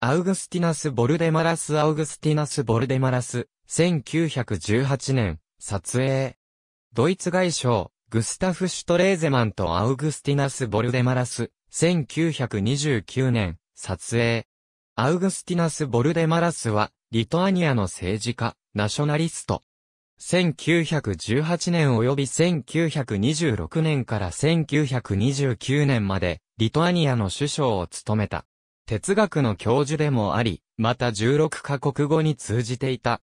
アウグスティナス・ボルデマラス・アウグスティナス・ボルデマラス、1918年、撮影。ドイツ外相、グスタフ・シュトレーゼマンとアウグスティナス・ボルデマラス、1929年、撮影。アウグスティナス・ボルデマラスは、リトアニアの政治家、ナショナリスト。1918年及び1926年から1929年まで、リトアニアの首相を務めた。哲学の教授でもあり、また16カ国語に通じていた。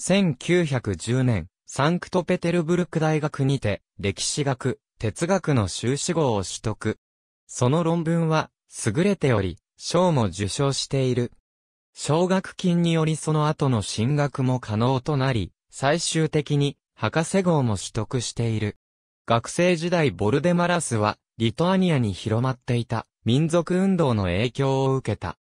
1910年、サンクトペテルブルク大学にて、歴史学、哲学の修士号を取得。その論文は、優れており、賞も受賞している。奨学金によりその後の進学も可能となり、最終的に、博士号も取得している。学生時代ボルデマラスは、リトアニアに広まっていた民族運動の影響を受けた。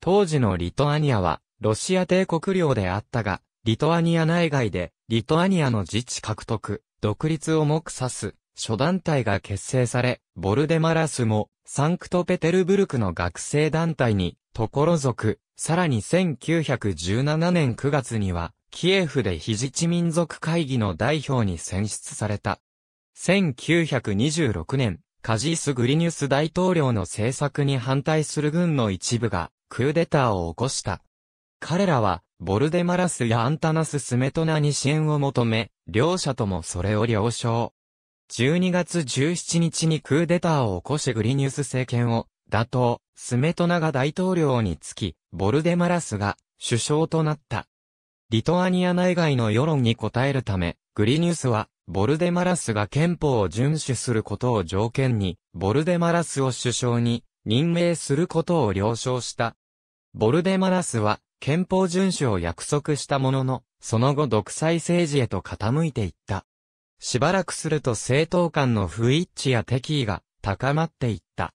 当時のリトアニアはロシア帝国領であったが、リトアニア内外でリトアニアの自治獲得、独立を目指す諸団体が結成され、ボルデマラスもサンクトペテルブルクの学生団体にところ族、さらに1917年9月にはキエフで非自治民族会議の代表に選出された。1926年、カジース・グリニュス大統領の政策に反対する軍の一部が、クーデターを起こした。彼らは、ボルデマラスやアンタナス・スメトナに支援を求め、両者ともそれを了承。12月17日にクーデターを起こしグリニュス政権を、打倒、スメトナが大統領につき、ボルデマラスが首相となった。リトアニア内外の世論に応えるため、グリニュスはボルデマラスが憲法を遵守することを条件に、ボルデマラスを首相に任命することを了承した。ボルデマラスは、憲法遵守を約束したものの、その後独裁政治へと傾いていった。しばらくすると政党間の不一致や敵意が高まっていった。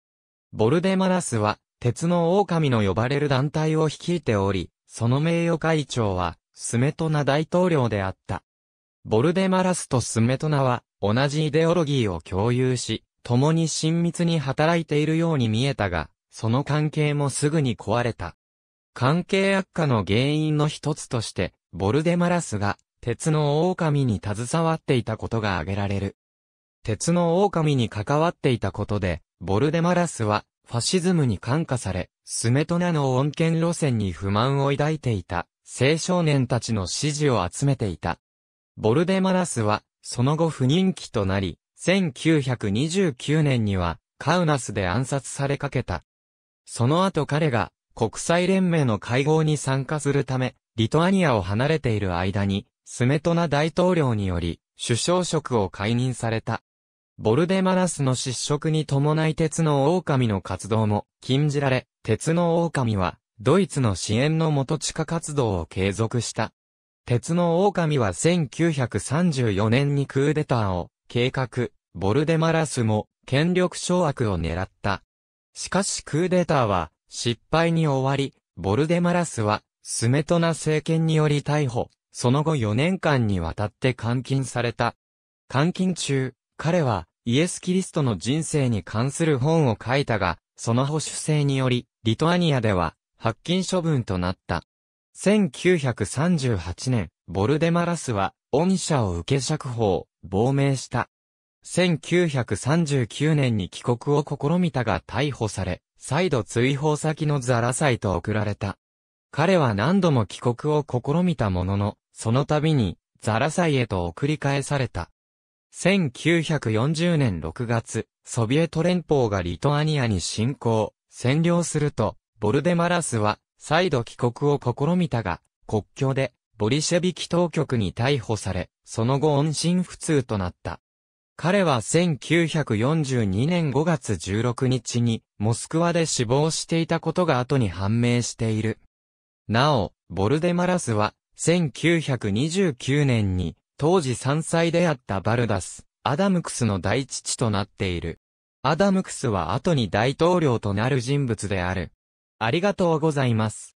ボルデマラスは、鉄の狼の呼ばれる団体を率いており、その名誉会長は、スメトナ大統領であった。ボルデマラスとスメトナは、同じイデオロギーを共有し、共に親密に働いているように見えたが、その関係もすぐに壊れた。関係悪化の原因の一つとして、ボルデマラスが、鉄の狼に携わっていたことが挙げられる。鉄の狼に関わっていたことで、ボルデマラスは、ファシズムに感化され、スメトナの恩恵路線に不満を抱いていた、青少年たちの支持を集めていた。ボルデマラスは、その後不人気となり、1929年には、カウナスで暗殺されかけた。その後彼が、国際連盟の会合に参加するため、リトアニアを離れている間に、スメトナ大統領により、首相職を解任された。ボルデマラスの失職に伴い鉄の狼の活動も禁じられ、鉄の狼は、ドイツの支援の元地下活動を継続した。鉄の狼は1934年にクーデターを計画、ボルデマラスも権力掌握を狙った。しかしクーデターは失敗に終わり、ボルデマラスはスメトナ政権により逮捕、その後4年間にわたって監禁された。監禁中、彼はイエス・キリストの人生に関する本を書いたが、その保守性により、リトアニアでは、発禁処分となった。1938年、ボルデマラスは、恩赦を受け釈放、亡命した。1939年に帰国を試みたが逮捕され、再度追放先のザラサイと送られた。彼は何度も帰国を試みたものの、その度に、ザラサイへと送り返された。1940年6月、ソビエト連邦がリトアニアに侵攻、占領すると、ボルデマラスは、再度帰国を試みたが、国境でボリシェビキ当局に逮捕され、その後音信不通となった。彼は1942年5月16日にモスクワで死亡していたことが後に判明している。なお、ボルデマラスは1929年に当時3歳であったバルダス、アダムクスの大父となっている。アダムクスは後に大統領となる人物である。ありがとうございます。